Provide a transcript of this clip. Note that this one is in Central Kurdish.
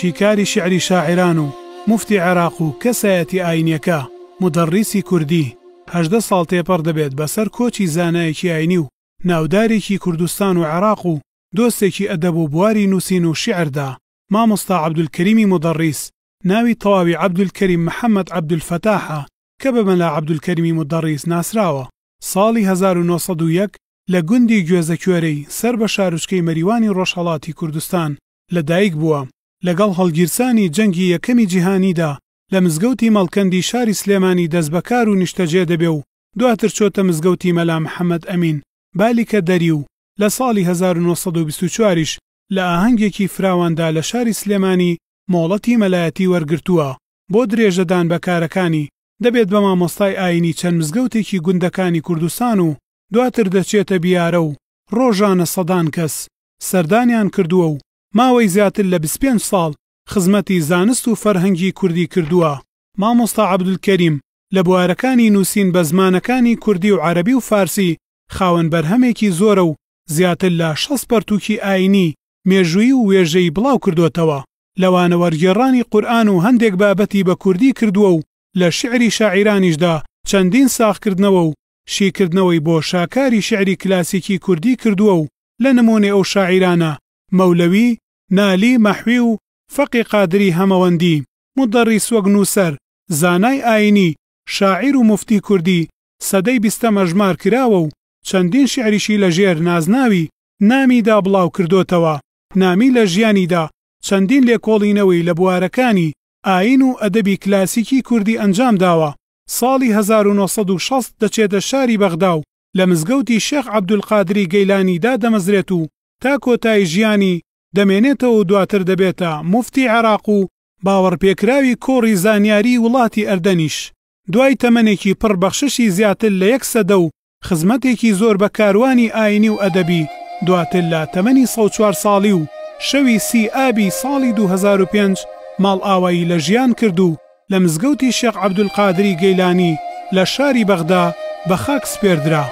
شیکاری شعری شاعران و مفتی عێراق و کەسایەتی ئاینەکە مدەڕیسی کوردی هەدە ساڵ تێپەر دەبێت بەسەر کۆچی زانایەکی ئاینی و ناودارێکی کوردستان و عێراق و دۆستێکی ئەدەب و بواری نووسین و شعردا مامۆستا عبدولکەریمی مدەڕیس ناوی تەواوی عبدولکەریم محەممەد عبدولفتاحە کە بە مەلا عبدولکەریمی مدەڕیس ناسراوە ساڵی 1991 لە گوندی گوێزەکوێرەی سەر بە شارچکەی مەریوانی ڕۆژهڵاتی کوردستان لەدایک بووە لەگەڵ هەڵگیرسانی جەنگی یەکەمی جیهانیدا لە مزگەوتی مەڵکەندی شاری سلێمانی دەستبەکار و نیشتەجێ دەبێ و دواتر چۆتە مزگەوتی مەلا محەممەد ئەمین بالیکە دەری و لە ساڵی 1924ش لە ئاهەنگێکی فراواندا لە شاری سلێمانی مۆڵەتی مەلایەتی وەرگرتووە بۆ درێژەدان بەکارەکانی دەبێت بە مامۆستای ئاینی چەند مزگەوتێکی گوندەکانی کوردستان و دواتر دەچێتە بیارە و ڕۆژانە سەدان کەس سەردانیان کردووە و ماوەی زیاتر لە 25 ساڵ خزمەتی زانست و فەرهەنگی کوردی کردووە مامۆستا عبدولکەریم لە بوارەکانی نووسین بە زمانەکانی کوردی و عەربی و فارسی خاوەن بەرهەمێکی زۆرە و زیاتر لە 6 پەرتوکی ئاینی مێژووی و وێژەی بڵاو کردوێتەوە لەوانە وەرگێڕانی قورآن و هەندێک بابەتی بە کوردی کردووە و لە شعری شاعرانیشدا چەندین ساخکردنەوە و شیکردنەوەی بۆ شاکاری شعری کلاسیکی کوردی کردووە و لە نمونێ ئەو شاعرانە مەولەوی نالی مەحوی و فەقی قادری هەمەوەندی مدەڕی سوەگ نووسەر زانای ئاینی شاعیر و مفتی کوردی سەدەی بیستە مەژمار کراوە و چەندین شعریشی لە ژێر نازناوی نامیدا بڵاو کردوتەوە نامی لە ژیانیدا چەندین لێکۆڵینەوەی لە بوارەکانی ئاین و ئەدەبی کلاسیکی کوردی ئەنجام داوە ساڵی 1960 دەچێتە شاری بەغدا و لە مزگەوتی شێخ عەبدولقادری گەیلانیدا دەمەزرێت و تا کۆتایی ژیانی دەمێنێتەوە دواتر دەبێتە مفتی عراق و باوەڕپێکراوی کۆڕی زانیاری وڵاتی ئەردەنیش دوای تەمەنێکی پڕبەخششی زیاتر لە یەک سەدە و خزمەتێکی زۆر بە کاروانی ئاینی و ئەدەبی دواتر لە تەمەنی ١4 ساڵی و شەوی سی ئابی ساڵی 2005 ماڵ ئاوایی لە ژیان کرد و لە مزگەوتی شێق عەبدولقادری گەیلانی لە شاری بەغدا بە خاک سپێردرا.